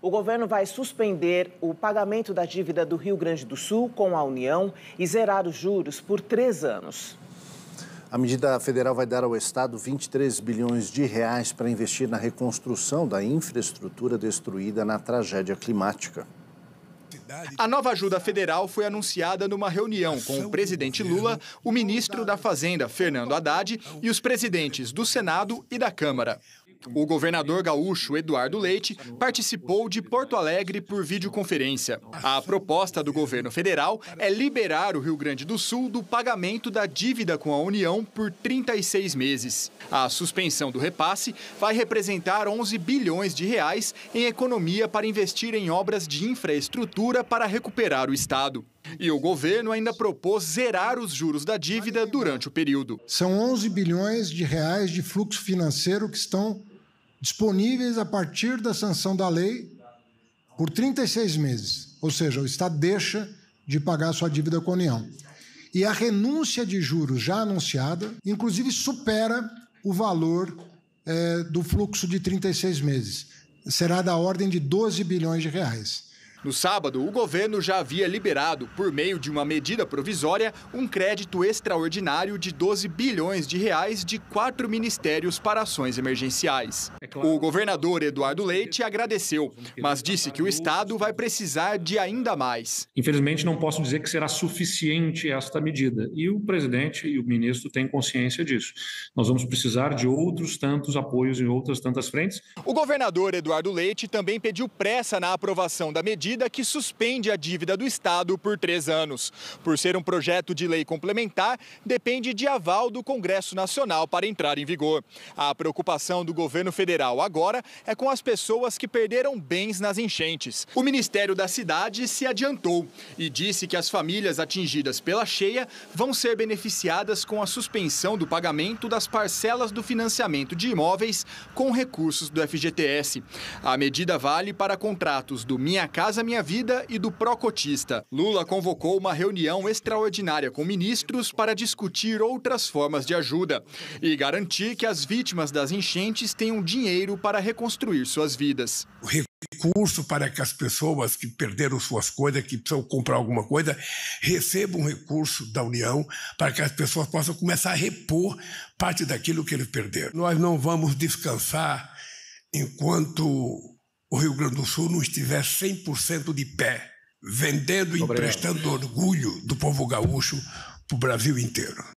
o governo vai suspender o pagamento da dívida do Rio Grande do Sul com a União e zerar os juros por três anos. A medida federal vai dar ao Estado 23 bilhões de reais para investir na reconstrução da infraestrutura destruída na tragédia climática. A nova ajuda federal foi anunciada numa reunião com o presidente Lula, o ministro da Fazenda, Fernando Haddad, e os presidentes do Senado e da Câmara. O governador gaúcho Eduardo Leite participou de Porto Alegre por videoconferência. A proposta do governo federal é liberar o Rio Grande do Sul do pagamento da dívida com a União por 36 meses. A suspensão do repasse vai representar 11 bilhões de reais em economia para investir em obras de infraestrutura para recuperar o estado. E o governo ainda propôs zerar os juros da dívida durante o período. São 11 bilhões de reais de fluxo financeiro que estão disponíveis a partir da sanção da lei por 36 meses. Ou seja, o Estado deixa de pagar sua dívida com a União. E a renúncia de juros já anunciada, inclusive, supera o valor é, do fluxo de 36 meses. Será da ordem de 12 bilhões de reais. No sábado, o governo já havia liberado, por meio de uma medida provisória, um crédito extraordinário de 12 bilhões de reais de quatro ministérios para ações emergenciais. É o governador Eduardo Leite agradeceu, mas disse que o Estado vai precisar de ainda mais. Infelizmente, não posso dizer que será suficiente esta medida. E o presidente e o ministro têm consciência disso. Nós vamos precisar de outros tantos apoios em outras tantas frentes. O governador Eduardo Leite também pediu pressa na aprovação da medida que suspende a dívida do Estado por três anos. Por ser um projeto de lei complementar, depende de aval do Congresso Nacional para entrar em vigor. A preocupação do governo federal federal agora é com as pessoas que perderam bens nas enchentes. O Ministério da Cidade se adiantou e disse que as famílias atingidas pela cheia vão ser beneficiadas com a suspensão do pagamento das parcelas do financiamento de imóveis com recursos do FGTS. A medida vale para contratos do Minha Casa Minha Vida e do Procotista. Lula convocou uma reunião extraordinária com ministros para discutir outras formas de ajuda e garantir que as vítimas das enchentes tenham dinheiro dinheiro para reconstruir suas vidas. O recurso para que as pessoas que perderam suas coisas, que precisam comprar alguma coisa, recebam um recurso da União para que as pessoas possam começar a repor parte daquilo que eles perderam. Nós não vamos descansar enquanto o Rio Grande do Sul não estiver 100% de pé, vendendo e emprestando orgulho do povo gaúcho para o Brasil inteiro.